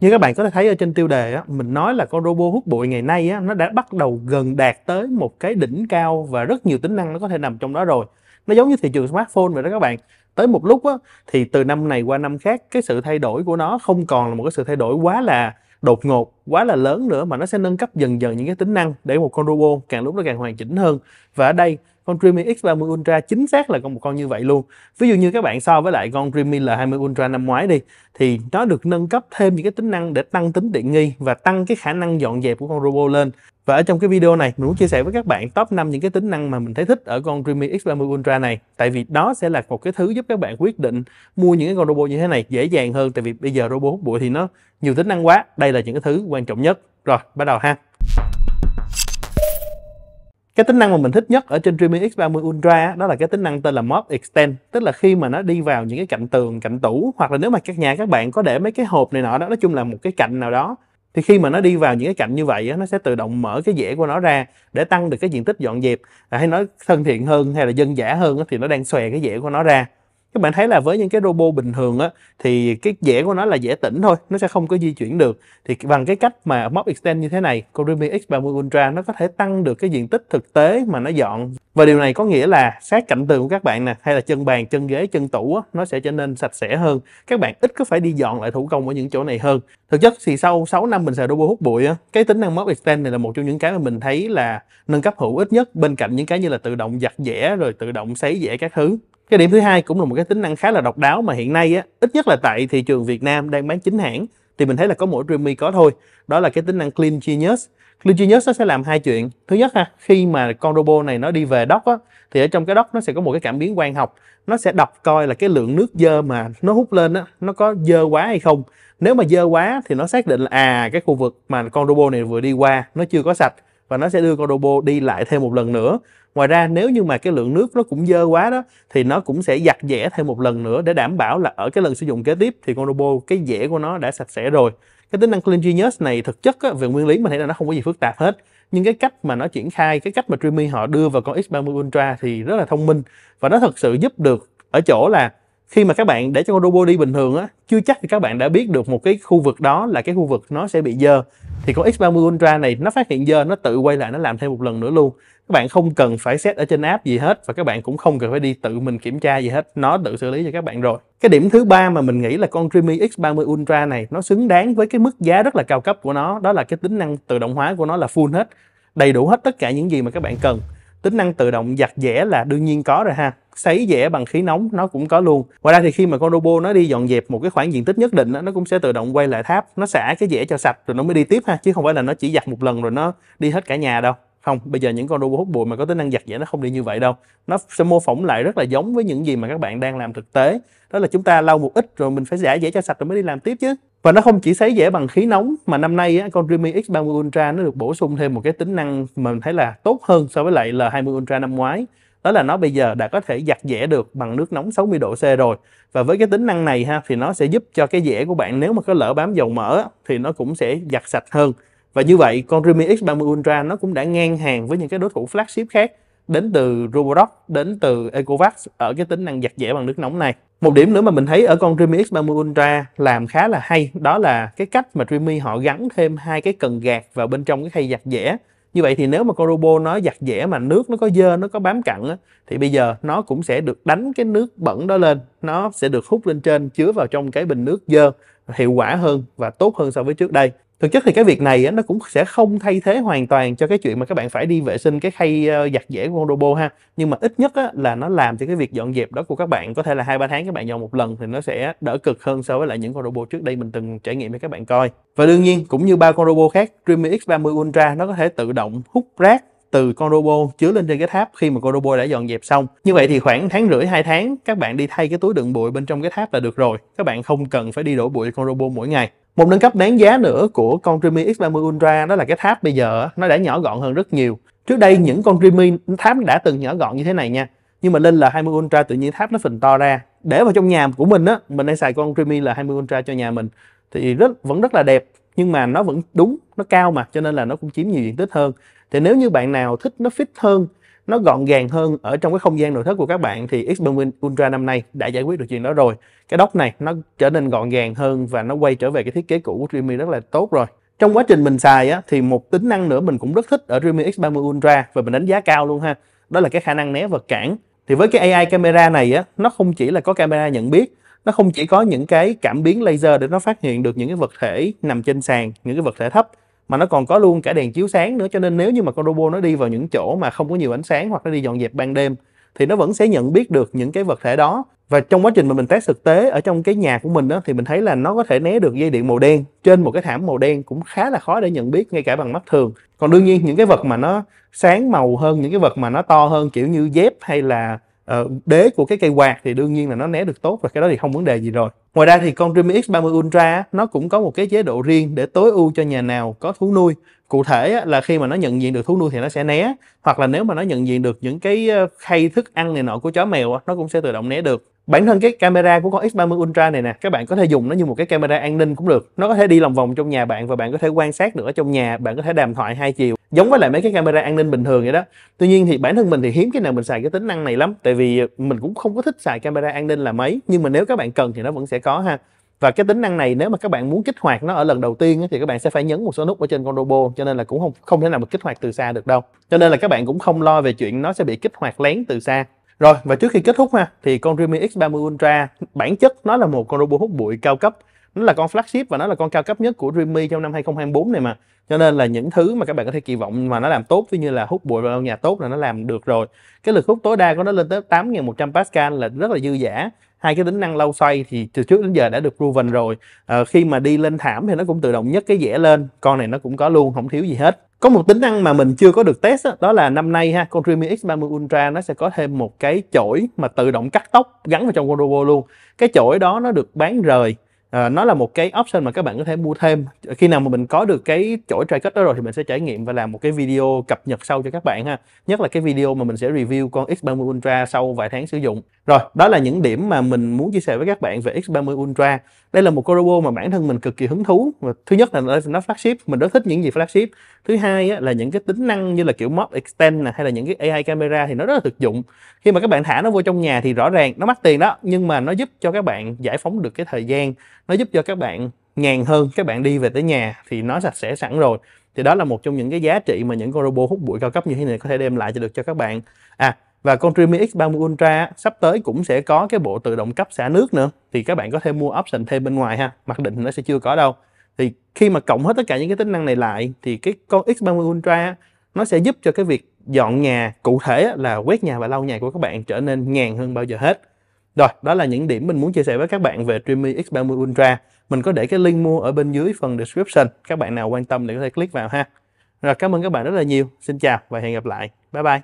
như các bạn có thể thấy ở trên tiêu đề á, mình nói là con robot hút bụi ngày nay á, nó đã bắt đầu gần đạt tới một cái đỉnh cao và rất nhiều tính năng nó có thể nằm trong đó rồi nó giống như thị trường smartphone vậy đó các bạn tới một lúc á, thì từ năm này qua năm khác cái sự thay đổi của nó không còn là một cái sự thay đổi quá là đột ngột quá là lớn nữa mà nó sẽ nâng cấp dần dần những cái tính năng để một con robot càng lúc nó càng hoàn chỉnh hơn và ở đây con Dreamy X30 Ultra chính xác là con một con như vậy luôn ví dụ như các bạn so với lại con Dreamy L20 Ultra năm ngoái đi thì nó được nâng cấp thêm những cái tính năng để tăng tính tiện nghi và tăng cái khả năng dọn dẹp của con robot lên và ở trong cái video này mình muốn chia sẻ với các bạn top 5 những cái tính năng mà mình thấy thích ở con Dreamy X30 Ultra này tại vì đó sẽ là một cái thứ giúp các bạn quyết định mua những cái con robot như thế này dễ dàng hơn tại vì bây giờ robot hút bụi thì nó nhiều tính năng quá đây là những cái thứ quan trọng nhất rồi bắt đầu ha cái tính năng mà mình thích nhất ở trên Dreamy X30 Ultra đó là cái tính năng tên là Mod Extend tức là khi mà nó đi vào những cái cạnh tường cạnh tủ hoặc là nếu mà các nhà các bạn có để mấy cái hộp này nọ đó nói chung là một cái cạnh nào đó thì khi mà nó đi vào những cái cạnh như vậy nó sẽ tự động mở cái dễ của nó ra để tăng được cái diện tích dọn dẹp hay nói thân thiện hơn hay là dân giả hơn thì nó đang xòe cái dễ của nó ra các bạn thấy là với những cái robot bình thường á thì cái dễ của nó là dễ tĩnh thôi nó sẽ không có di chuyển được thì bằng cái cách mà móc extend như thế này Corimi X30 Ultra nó có thể tăng được cái diện tích thực tế mà nó dọn và điều này có nghĩa là sát cạnh tường của các bạn nè hay là chân bàn chân ghế chân tủ á, nó sẽ trở nên sạch sẽ hơn các bạn ít có phải đi dọn lại thủ công ở những chỗ này hơn thực chất thì sau 6 năm mình xài robot hút bụi á, cái tính năng mop extend này là một trong những cái mà mình thấy là nâng cấp hữu ích nhất bên cạnh những cái như là tự động giặt dẻ rồi tự động sấy dẻ các thứ cái điểm thứ hai cũng là một cái tính năng khá là độc đáo mà hiện nay á, ít nhất là tại thị trường Việt Nam đang bán chính hãng thì mình thấy là có mỗi Dreamy có thôi đó là cái tính năng Clean Genius Clean Genius nó sẽ làm hai chuyện thứ nhất ha khi mà con robot này nó đi về dock á, thì ở trong cái dock nó sẽ có một cái cảm biến quang học nó sẽ đọc coi là cái lượng nước dơ mà nó hút lên á, nó có dơ quá hay không nếu mà dơ quá thì nó xác định là à cái khu vực mà con robot này vừa đi qua nó chưa có sạch và nó sẽ đưa con Cordobo đi lại thêm một lần nữa. Ngoài ra nếu như mà cái lượng nước nó cũng dơ quá đó thì nó cũng sẽ giặt dẻ thêm một lần nữa để đảm bảo là ở cái lần sử dụng kế tiếp thì con Cordobo cái dẻ của nó đã sạch sẽ rồi. Cái tính năng Clean Genius này thực chất á, về nguyên lý mình thấy là nó không có gì phức tạp hết nhưng cái cách mà nó triển khai cái cách mà Dreamy họ đưa vào con X30 Ultra thì rất là thông minh và nó thật sự giúp được ở chỗ là khi mà các bạn để cho con robot đi bình thường á chưa chắc thì các bạn đã biết được một cái khu vực đó là cái khu vực nó sẽ bị dơ thì con X30 Ultra này nó phát hiện dơ nó tự quay lại nó làm thêm một lần nữa luôn các bạn không cần phải set ở trên app gì hết và các bạn cũng không cần phải đi tự mình kiểm tra gì hết nó tự xử lý cho các bạn rồi cái điểm thứ ba mà mình nghĩ là con Dreamy X30 Ultra này nó xứng đáng với cái mức giá rất là cao cấp của nó đó là cái tính năng tự động hóa của nó là full hết đầy đủ hết tất cả những gì mà các bạn cần tính năng tự động giặt dẻ là đương nhiên có rồi ha sấy dẻ bằng khí nóng nó cũng có luôn ngoài ra thì khi mà con robot nó đi dọn dẹp một cái khoảng diện tích nhất định nó cũng sẽ tự động quay lại tháp nó xả cái dẻ cho sạch rồi nó mới đi tiếp ha chứ không phải là nó chỉ giặt một lần rồi nó đi hết cả nhà đâu không bây giờ những con robot hút bụi mà có tính năng giặt dẻ nó không đi như vậy đâu nó sẽ mô phỏng lại rất là giống với những gì mà các bạn đang làm thực tế đó là chúng ta lau một ít rồi mình phải giả dẻ cho sạch rồi mới đi làm tiếp chứ và nó không chỉ sấy dễ bằng khí nóng mà năm nay á, con Dreamy X30 Ultra nó được bổ sung thêm một cái tính năng mà mình thấy là tốt hơn so với lại L20 Ultra năm ngoái đó là nó bây giờ đã có thể giặt dẻ được bằng nước nóng 60 độ C rồi và với cái tính năng này ha thì nó sẽ giúp cho cái dẻ của bạn nếu mà có lỡ bám dầu mỡ thì nó cũng sẽ giặt sạch hơn và như vậy con Remy X30 Ultra nó cũng đã ngang hàng với những cái đối thủ flagship khác đến từ Roborock, đến từ Ecovac ở cái tính năng giặt giẻ bằng nước nóng này. Một điểm nữa mà mình thấy ở con Dreamy X30 Ultra làm khá là hay, đó là cái cách mà Dreamy họ gắn thêm hai cái cần gạt vào bên trong cái khay giặt giẻ. Như vậy thì nếu mà con robot nó giặt giẻ mà nước nó có dơ, nó có bám cặn á, thì bây giờ nó cũng sẽ được đánh cái nước bẩn đó lên, nó sẽ được hút lên trên chứa vào trong cái bình nước dơ hiệu quả hơn và tốt hơn so với trước đây thực chất thì cái việc này nó cũng sẽ không thay thế hoàn toàn cho cái chuyện mà các bạn phải đi vệ sinh cái khay ờ, giặt dễ của con Robo ha nhưng mà ít nhất là nó làm cho cái việc dọn dẹp đó của các bạn có thể là hai ba tháng các bạn dọn một lần thì nó sẽ đỡ cực hơn so với lại những con Robo trước đây mình từng trải nghiệm cho các bạn coi và đương nhiên cũng như ba con Robo khác Dreamy X30 Ultra nó có thể tự động hút rác từ con robot chứa lên trên cái tháp khi mà con robot đã dọn dẹp xong như vậy thì khoảng tháng rưỡi hai tháng các bạn đi thay cái túi đựng bụi bên trong cái tháp là được rồi các bạn không cần phải đi đổ bụi cho con robot mỗi ngày một nâng cấp đáng giá nữa của con Dreamy X30 Ultra đó là cái tháp bây giờ nó đã nhỏ gọn hơn rất nhiều trước đây những con Dreamy tháp đã từng nhỏ gọn như thế này nha nhưng mà lên là 20 Ultra tự nhiên tháp nó phình to ra để vào trong nhà của mình á mình đang xài con Dreamy là 20 Ultra cho nhà mình thì rất vẫn rất là đẹp nhưng mà nó vẫn đúng nó cao mà cho nên là nó cũng chiếm nhiều diện tích hơn thì nếu như bạn nào thích nó fit hơn nó gọn gàng hơn ở trong cái không gian nội thất của các bạn thì Xperia Ultra năm nay đã giải quyết được chuyện đó rồi cái đốc này nó trở nên gọn gàng hơn và nó quay trở về cái thiết kế cũ của Dreamy rất là tốt rồi trong quá trình mình xài á, thì một tính năng nữa mình cũng rất thích ở Dreamy X30 Ultra và mình đánh giá cao luôn ha đó là cái khả năng né vật cản thì với cái AI camera này á, nó không chỉ là có camera nhận biết nó không chỉ có những cái cảm biến laser để nó phát hiện được những cái vật thể nằm trên sàn những cái vật thể thấp mà nó còn có luôn cả đèn chiếu sáng nữa cho nên nếu như mà con robot nó đi vào những chỗ mà không có nhiều ánh sáng hoặc nó đi dọn dẹp ban đêm thì nó vẫn sẽ nhận biết được những cái vật thể đó và trong quá trình mà mình test thực tế ở trong cái nhà của mình đó, thì mình thấy là nó có thể né được dây điện màu đen trên một cái thảm màu đen cũng khá là khó để nhận biết ngay cả bằng mắt thường còn đương nhiên những cái vật mà nó sáng màu hơn những cái vật mà nó to hơn kiểu như dép hay là Ờ, đế của cái cây quạt thì đương nhiên là nó né được tốt và cái đó thì không vấn đề gì rồi ngoài ra thì con Dreamy X30 Ultra nó cũng có một cái chế độ riêng để tối ưu cho nhà nào có thú nuôi cụ thể là khi mà nó nhận diện được thú nuôi thì nó sẽ né hoặc là nếu mà nó nhận diện được những cái ờ, khay thức ăn này nọ của chó mèo nó cũng sẽ tự động né được bản thân cái camera của con X30 Ultra này nè các bạn có thể dùng nó như một cái camera an ninh cũng được nó có thể đi lòng vòng trong nhà bạn và bạn có thể quan sát được ở trong nhà bạn có thể đàm thoại hai chiều giống với lại mấy cái camera an ninh bình thường vậy đó tuy nhiên thì bản thân mình thì hiếm cái nào mình xài cái tính năng này lắm tại vì ờ, mình cũng không có thích xài camera an ninh là mấy nhưng mà nếu các bạn cần thì nó vẫn sẽ có ha và cái tính năng này nếu mà các bạn muốn kích hoạt nó ở lần đầu tiên thì các bạn sẽ phải nhấn một số nút ở trên con robot cho nên là cũng không không thể nào mà kích hoạt từ xa được đâu cho nên là các bạn cũng không lo về chuyện nó sẽ bị kích hoạt lén từ xa rồi và trước khi kết thúc ha thì con Realme X30 Ultra bản chất nó là một con robot hút bụi cao cấp nó là con flagship và nó là con cao cấp nhất của realme trong năm 2024 này mà cho nên là những thứ mà các bạn có thể kỳ vọng mà nó làm tốt ví như là hút bụi vào nhà tốt là nó làm được rồi cái lực hút tối đa của nó lên tới 8.100 pascal là rất là dư giả hai cái tính năng lâu xoay thì từ trước đến giờ đã được proven rồi à, khi mà đi lên thảm thì nó cũng tự động nhấc cái dẻ lên con này nó cũng có luôn không thiếu gì hết có một tính năng mà mình chưa có được test đó, đó là năm nay ha con Realme X30 Ultra nó sẽ có thêm một cái chổi mà tự động cắt tóc gắn vào trong con robot luôn cái chổi đó nó được bán rời à, nó là một cái option mà các bạn có thể mua thêm khi nào mà mình có được cái chỗ trai cất đó rồi thì mình sẽ trải nghiệm và làm một cái video cập nhật sau cho các bạn ha nhất là cái video mà mình sẽ review con X30 Ultra sau vài tháng sử dụng rồi, đó là những điểm mà mình muốn chia sẻ với các bạn về X30 Ultra. Đây là một con robot mà bản thân mình cực kỳ hứng thú. Thứ nhất là nó flagship, mình rất thích những gì flagship. Thứ hai á, là những cái tính năng như là kiểu mod extend này, hay là những cái AI camera thì nó rất là thực dụng. Khi mà các bạn thả nó vô trong nhà thì rõ ràng nó mắc tiền đó, nhưng mà nó giúp cho các bạn giải phóng được cái thời gian, nó giúp cho các bạn nhàn hơn, các bạn đi về tới nhà thì nó sạch sẽ sẵn rồi. Thì đó là một trong những cái giá trị mà những con robot hút bụi cao cấp như thế này có thể đem lại cho được cho các bạn. À, và con Dreamy X30 Ultra sắp tới cũng sẽ có cái bộ tự động cấp xả nước nữa thì các bạn có thể mua option thêm bên ngoài ha mặc định nó sẽ chưa có đâu thì khi mà cộng hết tất cả những cái tính năng này lại thì cái con X30 Ultra nó sẽ giúp cho cái việc dọn nhà cụ thể là quét nhà và lau nhà của các bạn trở nên ngàn hơn bao giờ hết rồi, đó là những điểm mình muốn chia sẻ với các bạn về Dreamy X30 Ultra. Mình có để cái link mua ở bên dưới phần description. Các bạn nào quan tâm thì có thể click vào ha. Rồi, cảm ơn các bạn rất là nhiều. Xin chào và hẹn gặp lại. Bye bye.